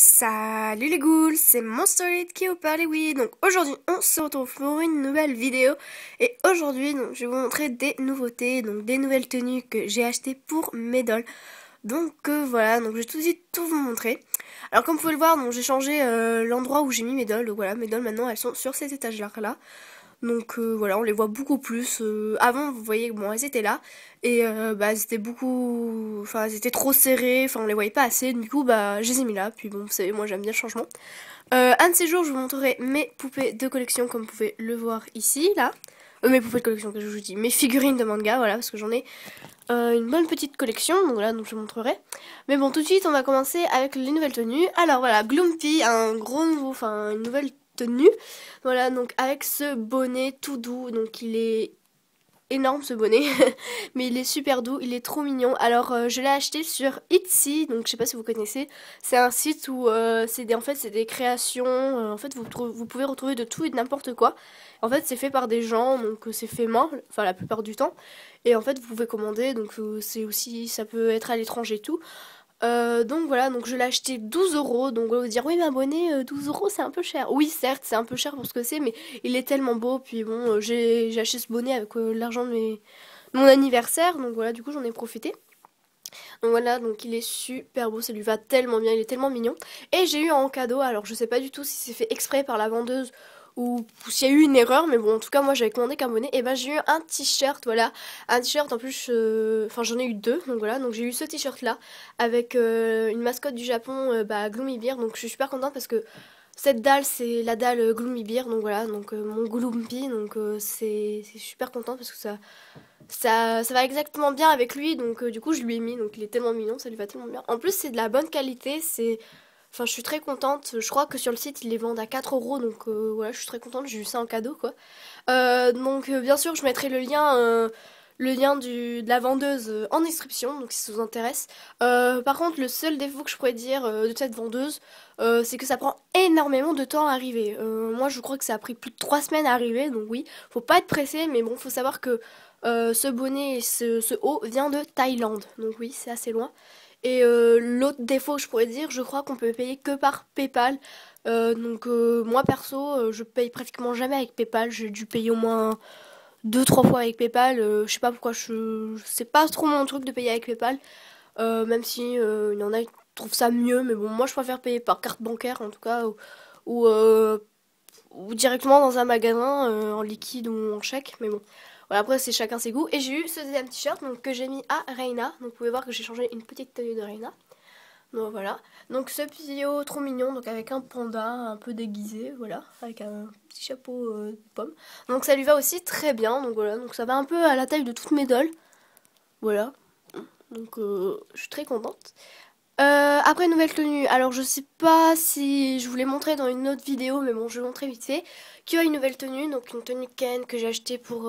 Salut les ghouls, c'est solide qui vous parle, oui. Donc aujourd'hui, on se retrouve pour une nouvelle vidéo. Et aujourd'hui, je vais vous montrer des nouveautés, donc des nouvelles tenues que j'ai achetées pour mes dolls. Donc euh, voilà, donc je vais tout de tout vous montrer. Alors comme vous pouvez le voir, j'ai changé euh, l'endroit où j'ai mis mes dolls. Donc voilà, mes dolls maintenant, elles sont sur cet étage-là. là donc euh, voilà, on les voit beaucoup plus. Euh, avant, vous voyez, bon, elles étaient là. Et euh, bah, elles étaient beaucoup. Enfin, elles trop serrées. Enfin, on les voyait pas assez. Du coup, bah, je les ai mis là. Puis bon, vous savez, moi j'aime bien le changement. un de ces jours, je vous montrerai mes poupées de collection, comme vous pouvez le voir ici, là. mes poupées de collection, que je vous dis. Mes figurines de manga, voilà, parce que j'en ai une bonne petite collection. Donc là, donc, je vous montrerai. Mais bon, tout de suite, on va commencer avec les nouvelles tenues. Alors voilà, Gloompy, un gros nouveau. Enfin, une nouvelle tenu Voilà, donc avec ce bonnet tout doux, donc il est énorme ce bonnet, mais il est super doux, il est trop mignon. Alors euh, je l'ai acheté sur Etsy, donc je sais pas si vous connaissez. C'est un site où euh, c'est en fait c'est des créations, euh, en fait vous, vous pouvez retrouver de tout et de n'importe quoi. En fait c'est fait par des gens, donc c'est fait main, enfin la plupart du temps. Et en fait vous pouvez commander, donc c'est aussi ça peut être à l'étranger tout. Euh, donc voilà, donc je l'ai acheté 12 euros. Donc vous dire, oui, mais bonnet euh, 12 euros, c'est un peu cher. Oui, certes, c'est un peu cher pour ce que c'est, mais il est tellement beau. Puis bon, euh, j'ai acheté ce bonnet avec l'argent de, mes... mon anniversaire. Donc voilà, du coup, j'en ai profité. Donc voilà, donc il est super beau, ça lui va tellement bien, il est tellement mignon. Et j'ai eu en cadeau, alors je sais pas du tout si c'est fait exprès par la vendeuse ou s'il y a eu une erreur, mais bon, en tout cas, moi j'avais commandé qu'un bonnet. Et ben j'ai eu un t-shirt, voilà, un t-shirt en plus, euh, enfin j'en ai eu deux, donc voilà, donc j'ai eu ce t-shirt là avec euh, une mascotte du Japon, euh, bah Gloomy Beer, donc je suis super contente parce que cette dalle c'est la dalle Gloomy Beer, donc voilà, donc mon Gloompy, donc c'est super content parce que ça. Ça, ça, va exactement bien avec lui, donc du coup je lui ai mis, donc il est tellement mignon, ça lui va tellement bien. En plus c'est de la bonne qualité, c'est Enfin, je suis très contente. Je crois que sur le site, ils les vendent à 4 euros. Donc euh, voilà, je suis très contente. J'ai eu ça en cadeau, quoi. Euh, donc, euh, bien sûr, je mettrai le lien. le lien de la vendeuse en description, donc si ça vous intéresse. par contre, le seul défaut que je pourrais dire de cette vendeuse, c'est que ça prend énormément de temps à arriver. moi, je crois que ça a pris plus de 3 semaines à arriver, donc oui, faut pas être pressé, mais bon, faut savoir que ce bonnet ce haut vient de Thaïlande. Donc oui, c'est assez loin. Et euh, l'autre défaut je pourrais dire, je crois qu'on peut payer que par PayPal. Euh, donc euh, moi perso, je paye pratiquement jamais avec PayPal. J'ai dû payer au moins deux trois fois avec PayPal. je sais pas pourquoi je, ne sais pas trop mon truc de payer avec PayPal. même si il y en a qui trouvent ça mieux, mais bon moi je préfère payer par carte bancaire en tout cas ou, ou directement dans un magasin en liquide ou en chèque. Mais bon. Voilà, après c'est chacun ses goûts. Et j'ai eu ce deuxième t-shirt que j'ai mis à Reina. Donc vous pouvez voir que j'ai changé une petite taille de Reina. Donc voilà. Donc ce pio trop mignon, donc avec un panda un peu déguisé, voilà, avec un petit chapeau euh, de pomme. Donc ça lui va aussi très bien, donc voilà, donc ça va un peu à la taille de toutes mes dolls. Voilà. Donc euh, je suis très contente. Euh, après nouvelle tenue, alors je sais pas si je vous l'ai montré dans une autre vidéo, mais bon je vais montrer vite fait. Qui a une nouvelle tenue, donc une tenue Ken que j'ai acheté pour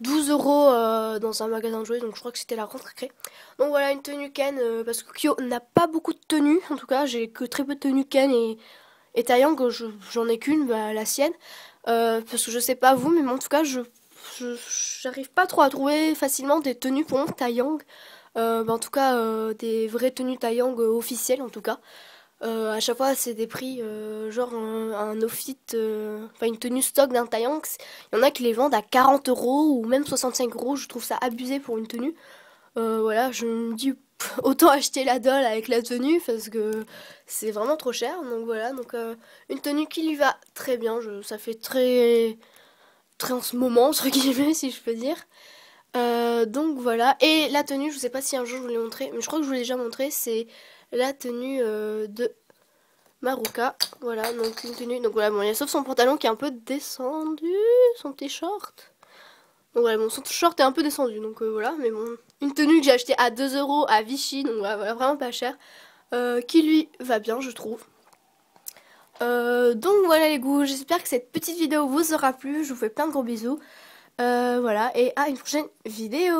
12 euh, euros euh, dans un magasin de jouets, donc je crois que c'était la rentrée. Donc voilà une tenue Ken, parce que Kyo n'a pas beaucoup de tenues, en tout cas j'ai que très peu de tenues Ken et, et que j'en ai qu'une, bah, la sienne. parce que je sais pas vous, mais en tout cas je j'arrive pas trop à trouver facilement des tenues pour mon taiyang. Euh, bah, en tout cas, euh, des vraies tenues yang euh, officielles en tout cas. à chaque fois, c'est des prix genre un, outfit, enfin une tenue stock d'un taiyang. Il y en a qui les vendent à 40 euros ou même 65 euros. Je trouve ça abusé pour une tenue. voilà, je me dis autant acheter la doll avec la tenue parce que c'est vraiment trop cher. Donc voilà, donc une tenue qui lui va très bien. Je, ça fait très très en ce moment, entre guillemets, si je peux dire. Euh, donc voilà. Et la tenue, je sais pas si un jour je vous l'ai montré, mais je crois que je vous l'ai déjà montré, c'est la tenue euh, de Maruka. Voilà, donc une tenue. Donc voilà, bon, il y a sauf son pantalon qui est un peu descendu, son petit short. Donc voilà, bon, son short est un peu descendu, donc euh, voilà, mais bon. Une tenue que j'ai achetée à 2€ à Vichy, donc voilà vraiment pas cher. qui lui va bien, je trouve. Euh, donc voilà les goûts, j'espère que cette petite vidéo vous aura plu. Je vous fais plein de gros bisous. Euh, voilà, et à une prochaine vidéo.